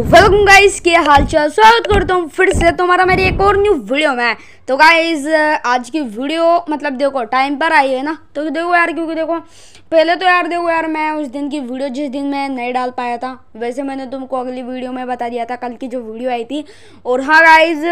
Welcome guys के हालचाल स्वागत करता हूँ फिर से तुम्हारा मेरी एक और न्यू वीडियो में तो गाइस आज की वीडियो मतलब देखो टाइम पर आई है ना तो देखो यार क्योंकि देखो पहले तो यार देखो यार मैं उस दिन की वीडियो जिस दिन मैं नहीं डाल पाया था वैसे मैंने तुमको अगली वीडियो में बता दिया था कल की जो वीडियो आई थी और हाँ गाइज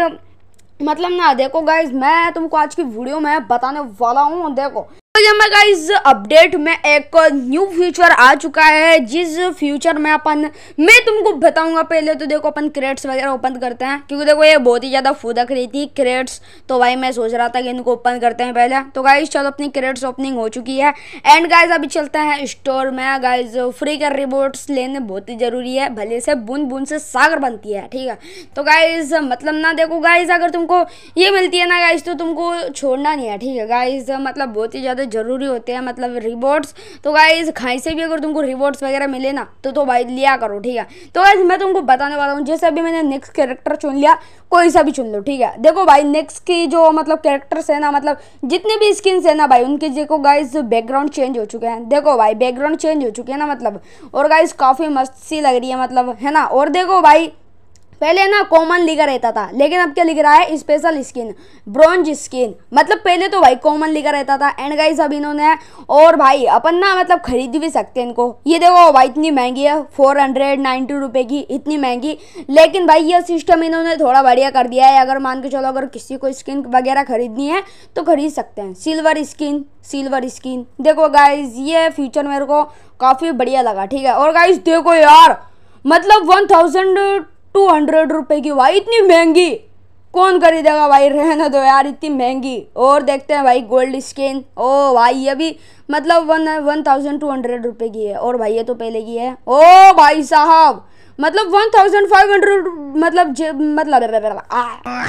मतलब ना देखो गाइज मैं तुमको आज की वीडियो में बताने वाला हूँ देखो में गाइज अपडेट में एक न्यू फ्यूचर आ चुका है जिस फ्यूचर में अपन मैं तुमको बताऊंगा पहले तो देखो अपन क्रेट्स वगैरह ओपन करते हैं क्योंकि देखो ये बहुत ही ज़्यादा फुदक रही थी क्रेट्स तो भाई मैं सोच रहा था कि इनको ओपन करते हैं पहले तो गाइज चलो अपनी क्रेट्स ओपनिंग हो चुकी है एंड गाइज अभी चलते हैं स्टोर में गाइज फ्री का रिबोट्स लेने बहुत ही ज़रूरी है भले से बूंद बूंद से सागर बनती है ठीक है तो गाइज मतलब ना देखो गाइज अगर तुमको ये मिलती है ना गाइज तो तुमको छोड़ना नहीं है ठीक है गाइज मतलब बहुत ही ज़्यादा ज़रूरी होते हैं मतलब रिवॉर्ड्स तो गाइज खाई से भी अगर तुमको रिवॉर्ड्स वगैरह मिले ना तो तो भाई लिया करो ठीक है तो गाइज मैं तुमको बताने वाला हूँ जैसे अभी मैंने नेक्स्ट कैरेक्टर चुन लिया कोई सा भी चुन लो ठीक है देखो भाई नेक्स्ट की जो मतलब कैरेक्टर्स है ना मतलब जितने भी स्किन्स है ना भाई उनके देखो गाइज बैकग्राउंड चेंज हो चुके हैं देखो भाई बैकग्राउंड चेंज हो चुके हैं ना मतलब और गाइज काफ़ी मस्त सी लग रही है मतलब है ना और देखो भाई पहले ना कॉमन लिखा रहता था लेकिन अब क्या लिख रहा है स्पेशल स्किन ब्रॉन्ज स्किन मतलब पहले तो भाई कॉमन लिखा रहता था एंड गाइस अब इन्होंने और भाई अपन ना मतलब खरीद भी सकते हैं इनको ये देखो भाई इतनी महंगी है फोर हंड्रेड नाइन्टी रुपये की इतनी महंगी लेकिन भाई यह सिस्टम इन्होंने थोड़ा बढ़िया कर दिया है अगर मान के चलो अगर किसी को स्किन वगैरह खरीदनी है तो खरीद सकते हैं सिल्वर स्किन सिल्वर स्किन देखो गाइज ये फ्यूचर मेरे को काफ़ी बढ़िया लगा ठीक है और गाइज देखो यार मतलब वन थाउजेंड टू हंड्रेड रुपये की भाई इतनी महंगी कौन खरीदेगा भाई रहने दो यार इतनी महंगी और देखते हैं भाई गोल्ड स्किन ओ भाई ये भी मतलब one one thousand two hundred रुपये की है और भाई ये तो पहले की है ओ भाई साहब मतलब वन थाउजेंड फाइव हंड्रेड मतलब मतलब रे रे रे रे आ,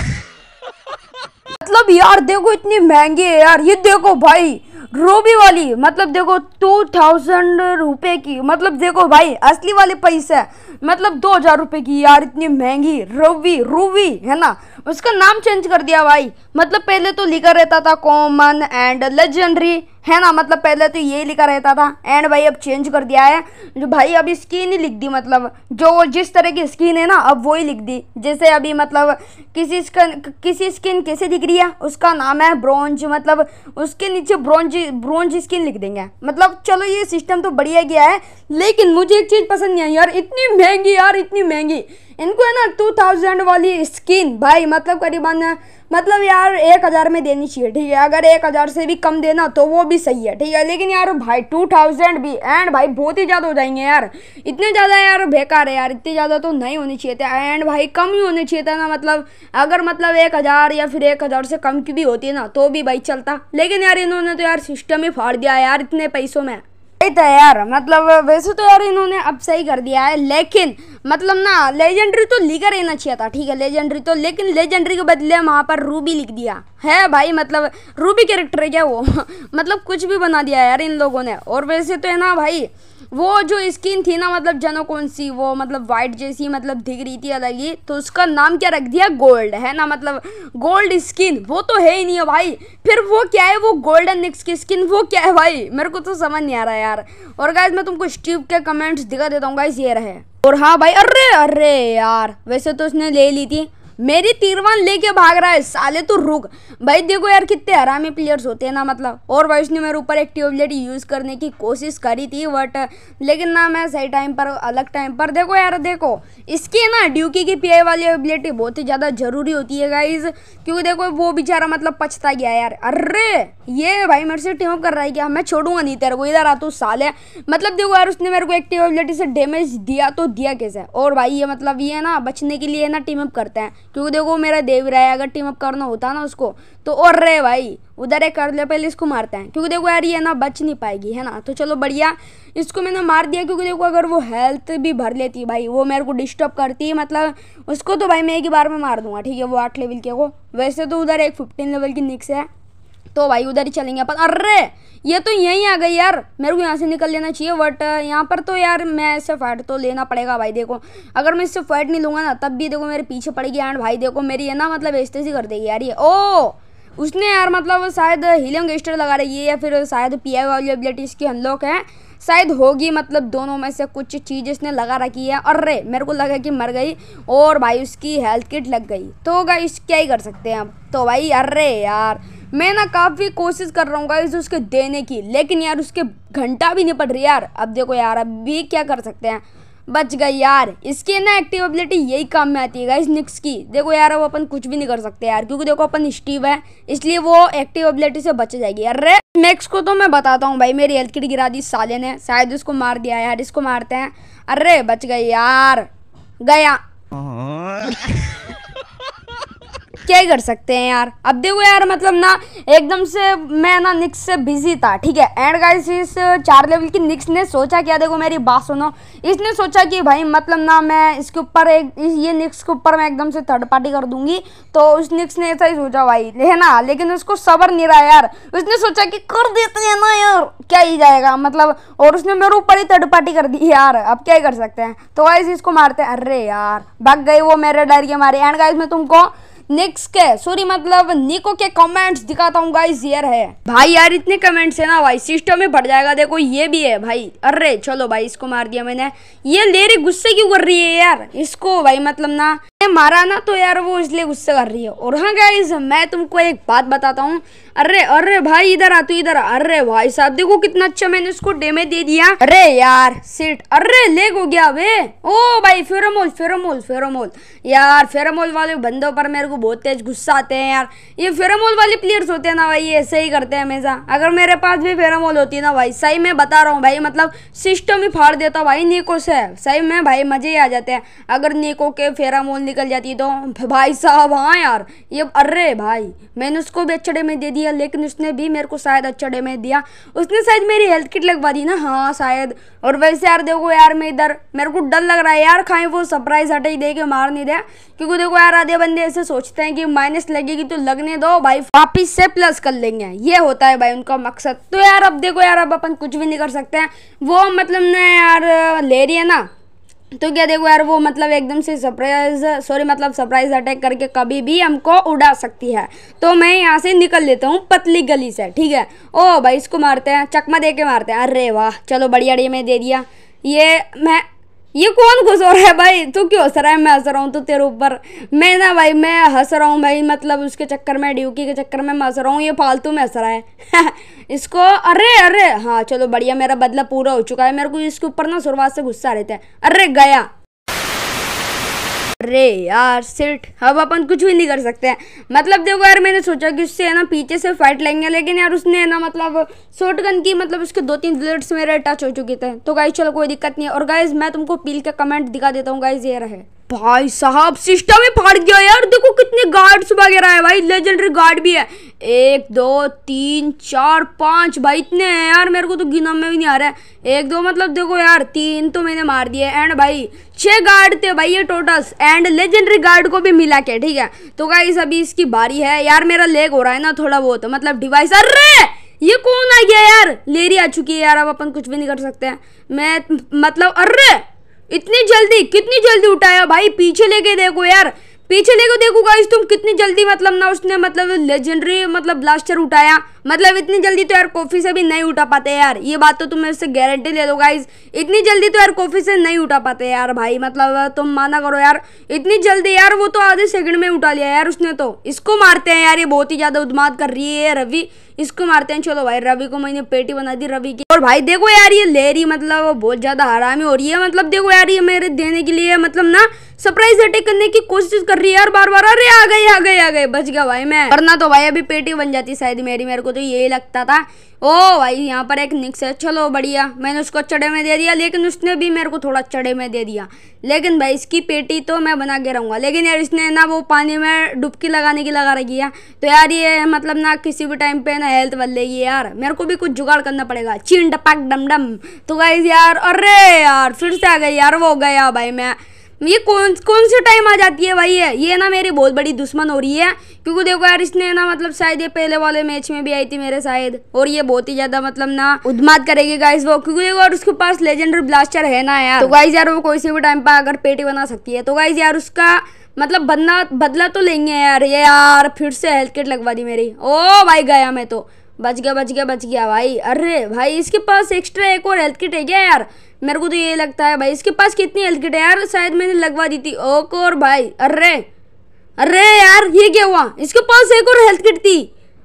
मतलब यार देखो इतनी महंगी है यार ये देखो भाई रूबी वाली मतलब देखो टू थाउजेंड रुपये की मतलब देखो भाई असली वाले पैसे मतलब दो हज़ार रुपये की यार इतनी महंगी रूबी रूबी है ना उसका नाम चेंज कर दिया भाई मतलब पहले तो लिखा रहता था कॉमन एंड लेजेंडरी है ना मतलब पहले तो यही लिखा रहता था एंड भाई अब चेंज कर दिया है जो भाई अभी स्किन ही लिख दी मतलब जो जिस तरह की स्किन है ना अब वो ही लिख दी जैसे अभी मतलब किसी स्किन किसी स्किन कैसे दिख रही है उसका नाम है ब्रॉन्ज मतलब उसके नीचे ब्रॉन्ज ब्रॉन्ज स्किन लिख देंगे मतलब चलो ये सिस्टम तो बढ़िया गया है लेकिन मुझे एक चीज़ पसंद नहीं आई यार इतनी महंगी यार इतनी महंगी इनको है ना टू थाउजेंड वाली स्किन भाई मतलब करीबन मतलब यार एक हज़ार में देनी चाहिए ठीक है अगर एक हज़ार से भी कम देना तो वो भी सही है ठीक है लेकिन यार भाई टू थाउजेंड भी एंड भाई बहुत ही ज़्यादा हो जाएंगे यार इतने ज़्यादा यार बेकार है यार इतने ज़्यादा तो नहीं होने चाहिए था एंड भाई कम ही होने चाहिए था ना मतलब अगर मतलब एक हज़ार या फिर एक हज़ार से कम की भी होती है ना तो भी भाई चलता लेकिन यार इन्होंने तो यार सिस्टम ही फाड़ दिया यार इतने पैसों में सही था यार मतलब वैसे तो यार इन्होंने अब सही कर दिया है लेकिन मतलब ना लेजेंडरी तो लिखा रहना चाहिए था ठीक है लेजेंडरी तो लेकिन लेजेंडरी के बदले वहाँ पर रूबी लिख दिया है भाई मतलब रूबी कैरेक्टर है क्या वो मतलब कुछ भी बना दिया यार इन लोगों ने और वैसे तो है ना भाई वो जो स्किन थी ना मतलब जनो कौन सी वो मतलब वाइट जैसी मतलब दिख रही थी अलग ही तो उसका नाम क्या रख दिया गोल्ड है ना मतलब गोल्ड स्किन वो तो है ही नहीं है भाई फिर वो क्या है वो गोल्डन निक्स की स्किन वो क्या है भाई मेरे को तो समझ नहीं आ रहा यार और गाइज मैं तुमको स्टीव के कमेंट्स दिखा देता हूँ गाइज ये रहे और हाँ भाई अरे अरे यार वैसे तो उसने ले ली थी मेरी तीरवान लेके भाग रहा है साले तो रुक भाई देखो यार कितने हरामी प्लेयर्स होते हैं ना मतलब और भाई उसने मेरे ऊपर एक ट्यूबलाइट यूज़ करने की कोशिश करी थी बट लेकिन ना मैं सही टाइम पर अलग टाइम पर देखो यार देखो इसकी ना ड्यूकी की पी वाली एबिलिटी बहुत ही ज़्यादा ज़रूरी होती है गाइज क्योंकि देखो वो बेचारा मतलब पछता गया यार अरे ये भाई मेरे से टीम कर रहा है क्या मैं छोड़ूंगा नहीं तेरे को इधर आ तो साले मतलब देखो यार उसने मेरे को एक्टिव एबिलिटी से डैमेज दिया तो दिया कैसे और भाई ये मतलब ये ना बचने के लिए ना टीम अप करते हैं क्योंकि देखो मेरा है अगर टीम अप करना होता ना उसको तो और रे भाई उधर एक कर लिया पहले इसको मारते हैं क्योंकि देखो यार ये ना बच नहीं पाएगी है ना तो चलो बढ़िया इसको मैंने मार दिया क्योंकि देखो अगर वो हेल्थ भी भर लेती भाई वो मेरे को डिस्टर्ब करती मतलब उसको तो भाई मैं एक ही बार में मार दूंगा ठीक है वो आठ लेवल के को वैसे तो उधर एक फिफ्टीन लेवल की निक्स है तो भाई उधर ही चलेंगे अपन अरे ये तो यहीं आ गई यार मेरे को यहाँ से निकल लेना चाहिए बट यहाँ पर तो यार मैं इससे फाइट तो लेना पड़ेगा भाई देखो अगर मैं इससे फाइट नहीं लूँगा ना तब भी देखो मेरे पीछे पड़ेगी एंड भाई देखो मेरी है ना मतलब ऐसे सी कर देगी यार ये ओ उसने यार मतलब शायद हीलिंग गेस्टर लगा रही है या फिर शायद पी आई वाली एबिलिटी इसकी अनलॉक है शायद होगी मतलब दोनों में से कुछ चीज़ इसने लगा रखी है अरे मेरे को लगा कि मर गई और भाई उसकी हेल्थ किट लग गई तो होगा इस क्या ही कर सकते हैं अब तो भाई अरे यार मैं ना काफ़ी कोशिश कर रहा हूँ गाइस उसके देने की लेकिन यार उसके घंटा भी नहीं पड़ रही यार अब देखो यार अभी क्या कर सकते हैं बच गई यार इसकी ना एक्टिवेबिलिटी यही काम में आती है गाइस निक्स की देखो यार वो अपन कुछ भी नहीं कर सकते यार क्योंकि देखो अपन स्टीव है इसलिए वो एक्टिवेबिलिटी से बच जाएगी अरे मैक्स को तो मैं बताता हूँ भाई मेरी हेल्थ किट गिरा दी साले ने शायद उसको मार दिया यार इसको मारते हैं अरे बच गई यार गया हाँ। क्या ही कर सकते हैं यार अब देखो यार मतलब ना एकदम से मैं ना निक्स से बिजी था ठीक है एंड गाइस इस चार लेवल की निक्स ने सोचा क्या देखो मेरी बात सुनो इसने सोचा कि भाई मतलब ना मैं इसके ऊपर एक इस ये निक्स के ऊपर मैं एकदम से थर्ड पार्टी कर दूंगी तो उस निक्स ने ऐसा ही सोचा भाई है ना लेकिन उसको सबर नहीं रहा यार उसने सोचा कि कर देते हैं ना यार क्या ही जाएगा मतलब और उसने मेरे ऊपर ही थर्ड पार्टी कर दी यार अब क्या ही कर सकते हैं तो गाइस इसको मारते हैं अरे यार भाग गए वो मेरे डर के मारे एंड गाइस मैं तुमको निक्स के सॉरी मतलब निको के कमेंट्स दिखाता हूँ गाइस यार है भाई यार इतने कमेंट्स है ना भाई सिस्टम में भर जाएगा देखो ये भी है भाई अरे चलो भाई इसको मार दिया मैंने ये रही गुस्से क्यों कर रही है यार इसको भाई मतलब ना मारा ना तो यार वो इसलिए गुस्से कर रही है और हाँ गाइज मैं तुमको एक बात बताता हूँ अरे अरे भाई इधर आ तू इधर अरे भाई साहब देखो कितना अच्छा मैंने उसको डेमेज दे दिया अरे यार सीट अरे लेग हो गया वे ओ भाई फेरोमोल फेरोमोल फेरोमोल यार फेरोमोल वाले बंदों पर मेरे को को बहुत तेज गुस्सा आते हैं यार ये फेरामोल वाले प्लेयर्स होते हैं ना भाई ये ऐसे ही करते हैं हमेशा अगर मेरे पास भी फेरामोल होती है ना भाई सही मैं बता रहा हूँ भाई मतलब सिस्टम ही फाड़ देता भाई नीको से सही में भाई मज़े ही आ जाते हैं अगर नीको के फेरामोल निकल जाती तो भाई साहब हाँ यार ये अरे भाई मैंने उसको भी अच्छे डेमेज दे दिया लेकिन उसने भी मेरे को शायद अच्छा डेमेज दिया उसने शायद मेरी हेल्थ किट लगवा दी ना हाँ शायद और वैसे यार देखो यार मैं इधर मेरे को डर लग रहा है यार खाएं वो सरप्राइज हटाई दे के मार नहीं दे क्योंकि देखो यार आधे बंदे ऐसे सोच सोचते हैं कि माइनस लगेगी तो लगने दो भाई वापिस से प्लस कर लेंगे ये होता है भाई उनका मकसद तो यार अब देखो यार अब अपन कुछ भी नहीं कर सकते हैं वो मतलब ना यार ले रही है ना तो क्या देखो यार वो मतलब एकदम से सरप्राइज सॉरी मतलब सरप्राइज अटैक करके कभी भी हमको उड़ा सकती है तो मैं यहाँ से निकल लेता हूँ पतली गली से ठीक है ओ भाई इसको मारते हैं चकमा दे के मारते हैं अरे वाह चलो बढ़िया मैं दे दिया ये मैं ये कौन घुस हो रहा है भाई तू क्यों हंस रहा है मैं हंस रहा हूँ तो तेरे ऊपर मैं ना भाई मैं हंस रहा हूँ भाई मतलब उसके चक्कर में ड्यूकी के चक्कर में मैं हंस रहा हूँ ये फालतू में हंस रहा है इसको अरे अरे हाँ चलो बढ़िया मेरा बदला पूरा हो चुका है मेरे को इसके ऊपर ना शुरुआत से गुस्सा रहता है अरे गया अरे यार सिल्ट अब अपन कुछ भी नहीं कर सकते हैं मतलब देखो यार मैंने सोचा कि उससे है ना पीछे से फाइट लेंगे लेकिन यार उसने है ना मतलब शॉर्ट गन की मतलब उसके दो तीन बुलेट्स मेरे टच हो चुके थे तो गाइज चलो कोई दिक्कत नहीं है और गाइज मैं तुमको पील के कमेंट दिखा देता हूँ गाइज ये रहे भाई साहब सिस्टम ही फाड़ गया यार देखो कितने गार्ड्स वगैरह है भाई लेजेंडरी गार्ड भी है एक दो तीन चार पाँच भाई इतने हैं यार मेरे को तो गिना में भी नहीं आ रहा है एक दो मतलब देखो यार तीन तो मैंने मार दिए एंड भाई छह गार्ड थे भाई ये टोटल्स एंड लेजेंडरी गार्ड को भी मिला के ठीक है तो भाई अभी इसकी बारी है यार मेरा लेग हो रहा है ना थोड़ा बहुत तो, मतलब डिवाइस अरे ये कौन आ गया यार लेरी आ चुकी है यार अब अपन कुछ भी नहीं कर सकते हैं मैं मतलब अरे इतनी जल्दी कितनी जल्दी उठाया भाई पीछे लेके देखो यार पीछे लेके देखो गाइस तुम कितनी जल्दी मतलब ना उसने मतलब लेजेंडरी मतलब ब्लास्टर उठाया मतलब इतनी जल्दी तो यार कॉफ़ी से भी नहीं उठा पाते यार ये बात तो तुम्हें उससे गारंटी ले दो गाइस इतनी जल्दी तो यार कॉफ़ी से नहीं उठा पाते यार भाई मतलब तुम माना करो यार इतनी जल्दी यार वो तो आधे सेकंड में उठा लिया यार उसने तो इसको मारते हैं यार ये बहुत ही ज़्यादा उदमाद कर रही है रवि इसको मारते हैं चलो भाई रवि को मैंने पेटी बना दी रवि की और भाई देखो यार ये ले रही मतलब बहुत ज्यादा हरामी हो रही है मतलब देखो यार ये मेरे देने के लिए मतलब ना सरप्राइज अटैक करने की कोशिश कर रही है यार बार बार अरे आ गए आ गए आ गए बच गया भाई मैं वरना तो भाई अभी पेटी बन जाती शायद मेरी मेरे को तो यही लगता था ओ भाई यहाँ पर एक निक्स है चलो बढ़िया मैंने उसको चढ़े में दे दिया लेकिन उसने भी मेरे को थोड़ा चढ़े में दे दिया लेकिन भाई इसकी पेटी तो मैं बना के रहूँगा लेकिन यार इसने ना वो पानी में डुबकी लगाने की लगा रखी है तो यार ये मतलब ना किसी भी टाइम पे ना अपना हेल्थ बदलेगी यार मेरे को भी कुछ जुगाड़ करना पड़ेगा चीन डपक डम डम तो गाइज यार अरे यार फिर से आ गई यार वो गया भाई मैं ये कौन कौन से टाइम आ जाती है भाई है ये ना मेरी बहुत बड़ी दुश्मन हो रही है क्योंकि देखो यार इसने ना मतलब शायद ये पहले वाले मैच में भी आई थी मेरे शायद और ये बहुत ही ज्यादा मतलब ना उद्माद करेगी गाइस वो क्योंकि देखो यार उसके पास लेजेंडरी ब्लास्टर है ना यार तो गाइस यार वो कोई से भी टाइम पर आकर पेटी बना सकती है तो गाइस यार उसका मतलब बदला बदला तो लेंगे यार ये यार फिर से हेल्थ किट लगवा दी मेरी ओ oh भाई गया मैं तो बच गया बच गया बच गया भाई अरे भाई इसके पास एक्स्ट्रा एक और हेल्थ किट है क्या यार मेरे को तो ये लगता है भाई इसके पास कितनी हेल्थ किट है यार शायद मैंने लगवा दी थी ओक oh, और भाई अरे अरे यार ये क्या हुआ इसके पास एक और हेल्थ किट थी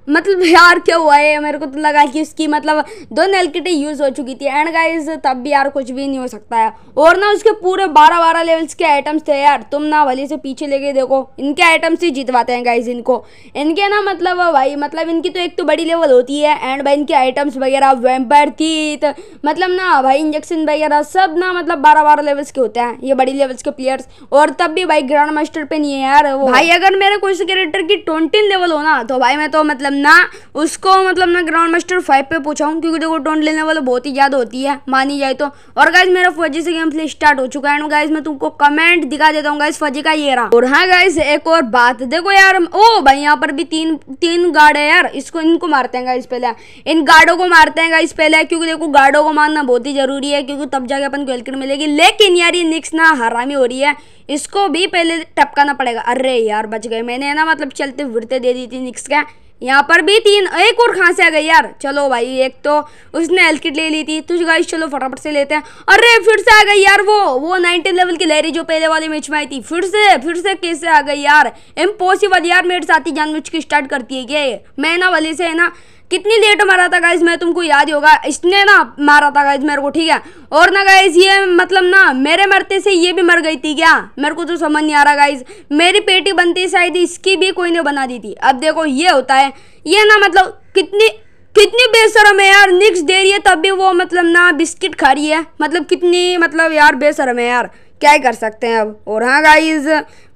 मतलब यार क्या हुआ है मेरे को तो लगा कि उसकी मतलब दो नेल किटें यूज़ हो चुकी थी एंड गाइज तब भी यार कुछ भी नहीं हो सकता है और ना उसके पूरे बारह बारह लेवल्स के आइटम्स थे यार तुम ना भले से पीछे लेके देखो इनके आइटम्स ही जीतवाते हैं गाइज इनको इनके ना मतलब भाई मतलब इनकी तो एक तो बड़ी लेवल होती है एंड भाई इनके आइटम्स वगैरह वेम्पायर थीत मतलब ना भाई इंजेक्शन वगैरह सब ना मतलब बारह बारह लेवल्स के होते हैं ये बड़ी लेवल्स के प्लेयर्स और तब भी भाई ग्रैंड मास्टर पे नहीं है यार भाई अगर मेरे कोई कैरेक्टर की ट्वेंटी लेवल हो ना तो भाई मैं तो मतलब मतलब ना उसको मतलब ना ग्राउंड मास्टर फाइव पे पूछाऊँ क्योंकि देखो टोंट लेने वाले बहुत ही ज़्यादा होती है मानी जाए तो और गाइज मेरा फौजी से गेम प्ले स्टार्ट हो चुका है गाइज मैं तुमको कमेंट दिखा देता हूँ गाइज फौजी का ये रहा और हाँ गाइज एक और बात देखो यार ओ भाई यहाँ पर भी तीन तीन गार्ड है यार इसको इनको मारते हैं गाइज पहले इन गार्डों को मारते हैं गाइज पहले क्योंकि देखो गार्डों को मारना बहुत ही जरूरी है क्योंकि तब जाके अपन को मिलेगी लेकिन यार ये निक्स ना हरामी हो रही है इसको भी पहले टपकाना पड़ेगा अरे यार बच गए मैंने ना मतलब चलते फिरते दे दी थी निक्स का यहाँ पर भी तीन एक और कहाँ से आ गई यार चलो भाई एक तो उसने एल ले ली थी तुझ तो गाइस चलो फटाफट से लेते हैं अरे फिर से आ गई यार वो वो नाइनटीन लेवल की लहरी जो पहले वाले मैच में आई थी फिर से फिर से कैसे आ गई यार इम्पॉसिबल यार मेरे साथी जानबूझ के स्टार्ट करती है ये मैं ना वाले से है ना कितनी लेट मारा था गाइज मैं तुमको याद ही होगा इसने ना मारा था गाइज मेरे को ठीक है और ना गाइज ये मतलब ना मेरे मरते से ये भी मर गई थी क्या मेरे को तो समझ नहीं आ रहा गाइज मेरी पेटी बनती शायद इसकी भी कोई ने बना दी थी अब देखो ये होता है ये ना मतलब कितनी कितनी बेसरम है यार निक्स दे रही है तब भी वो मतलब ना बिस्किट खा रही है मतलब कितनी मतलब यार बेसरम है यार क्या ही कर सकते हैं अब और हाँ गाइज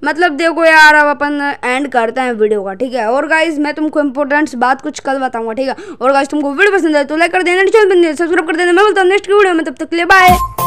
मतलब देखो यार अब अपन एंड करते हैं वीडियो का ठीक है और गाइज मैं तुमको इंपॉर्टेंट बात कुछ कल बताऊंगा ठीक है और गाइज तुमको वीडियो पसंद है तो लाइक कर देना सब्सक्राइब कर देना मैं बोलता हूँ नेक्स्ट वीडियो में तब तक ले बाय